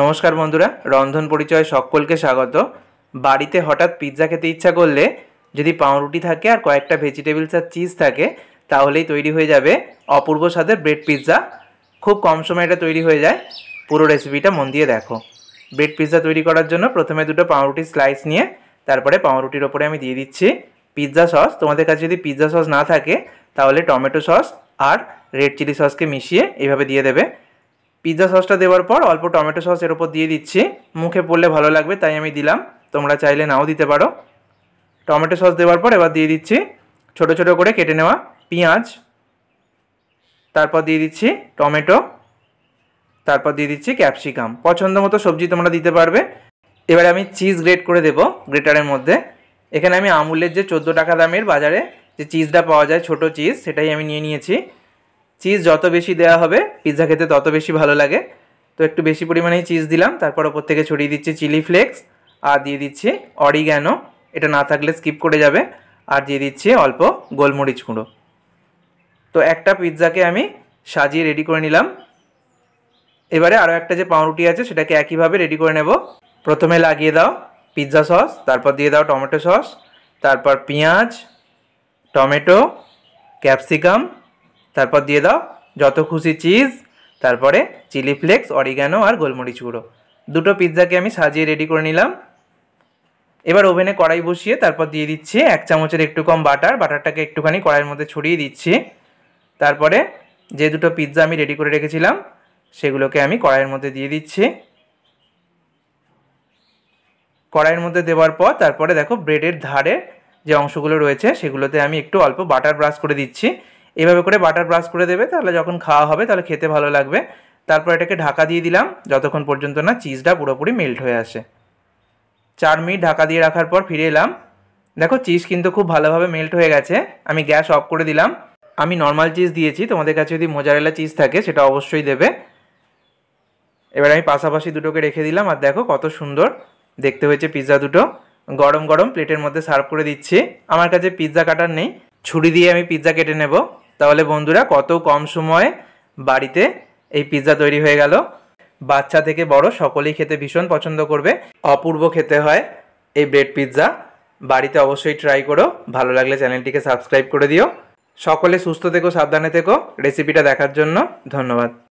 নমস্কার বন্ধুরা রন্ধন পরিচয় সকলকে স্বাগত বাড়িতে হঠাৎ পিৎজা খেতে ইচ্ছা করলে যদি পাউরুটি থাকে আর কয়েকটা ভেজিটেবলস আর চিজ থাকে তাহলেই তৈরি হয়ে যাবে অপূর্ব স্বাদের ব্রেড পিৎজা খুব কম সময় এটা তৈরি হয়ে যায় পুরো রেসিপিটা মন দিয়ে দেখো ব্রেড পিৎজা তৈরি করার জন্য প্রথমে দুটো পাউরুটি স্লাইস নিয়ে তারপরে পাউরুটির ওপরে আমি দিয়ে দিচ্ছি পিৎজা সস তোমাদের কাছে যদি পিৎজা সস না থাকে তাহলে টমেটো সস আর রেড চিলি সসকে মিশিয়ে এভাবে দিয়ে দেবে পিৎজা সসটা দেওয়ার পর অল্প টমেটো সস এর ওপর দিয়ে দিচ্ছি মুখে পড়লে ভালো লাগবে তাই আমি দিলাম তোমরা চাইলে নাও দিতে পারো টমেটো সস দেওয়ার পর এবার দিয়ে দিচ্ছি ছোট ছোট করে কেটে নেওয়া পেঁয়াজ তারপর দিয়ে দিচ্ছি টমেটো তারপর দিয়ে দিচ্ছি ক্যাপসিকাম পছন্দ মতো সবজি তোমরা দিতে পারবে এবার আমি চিজ গ্রেট করে দেব গ্রেটারের মধ্যে এখানে আমি আমুলের যে চোদ্দো টাকা দামের বাজারে যে চিজটা পাওয়া যায় ছোট চিজ সেটাই আমি নিয়ে নিয়েছি চিজ যত বেশি দেওয়া হবে পিৎজা খেতে তত বেশি ভালো লাগে তো একটু বেশি পরিমাণেই চিজ দিলাম তারপর ওপর থেকে ছড়িয়ে দিচ্ছি চিলি ফ্লেক্স আর দিয়ে দিচ্ছি অরিগ্যানো এটা না থাকলে স্কিপ করে যাবে আর দিয়ে দিচ্ছি অল্প গোলমরিচ গুঁড়ো তো একটা পিৎজাকে আমি সাজিয়ে রেডি করে নিলাম এবারে আরও একটা যে পাউরুটি আছে সেটাকে একইভাবে রেডি করে নেব প্রথমে লাগিয়ে দাও পিৎজা সস তারপর দিয়ে দাও টমেটো সস তারপর পেঁয়াজ টমেটো ক্যাপসিকাম তারপর দিয়ে দাও যত খুশি চিজ তারপরে চিলি ফ্লেক্স অরিগানো আর গোলমরিচ গুঁড়ো দুটো পিৎজাকে আমি সাজিয়ে রেডি করে নিলাম এবার ওভেনে কড়াই বসিয়ে তারপর দিয়ে দিচ্ছি এক চামচের একটু কম বাটার বাটারটাকে একটুখানি কড়াইয়ের মধ্যে ছড়িয়ে দিচ্ছি তারপরে যে দুটো পিৎজা আমি রেডি করে রেখেছিলাম সেগুলোকে আমি কড়াইয়ের মধ্যে দিয়ে দিচ্ছি কড়াইয়ের মধ্যে দেওয়ার পর তারপরে দেখো ব্রেডের ধারে যে অংশগুলো রয়েছে সেগুলোতে আমি একটু অল্প বাটার ব্রাশ করে দিচ্ছি এভাবে করে বাটার ব্রাশ করে দেবে তাহলে যখন খাওয়া হবে তাহলে খেতে ভালো লাগবে তারপর এটাকে ঢাকা দিয়ে দিলাম যতক্ষণ পর্যন্ত না চিজটা পুরোপুরি মেল্ট হয়ে আসে চার মিনিট ঢাকা দিয়ে রাখার পর ফিরে এলাম দেখো চিজ কিন্তু খুব ভালোভাবে মেল্ট হয়ে গেছে আমি গ্যাস অফ করে দিলাম আমি নর্মাল চিজ দিয়েছি তোমাদের কাছে যদি মোজারেলা চিজ থাকে সেটা অবশ্যই দেবে এবার আমি পাশাপাশি দুটোকে রেখে দিলাম আর দেখো কত সুন্দর দেখতে হয়েছে পিৎজা দুটো গরম গরম প্লেটের মধ্যে সার্ভ করে দিচ্ছি আমার কাছে পিৎজা কাটার নেই ছুরি দিয়ে আমি পিৎজা কেটে নেব তাহলে বন্ধুরা কত কম সময়ে বাড়িতে এই পিৎজা তৈরি হয়ে গেল বাচ্চা থেকে বড় সকলেই খেতে ভীষণ পছন্দ করবে অপূর্ব খেতে হয় এই ব্রেড পিৎজা বাড়িতে অবশ্যই ট্রাই করো ভালো লাগলে চ্যানেলটিকে সাবস্ক্রাইব করে দিও সকলে সুস্থ থেকো সাবধানে থেকো রেসিপিটা দেখার জন্য ধন্যবাদ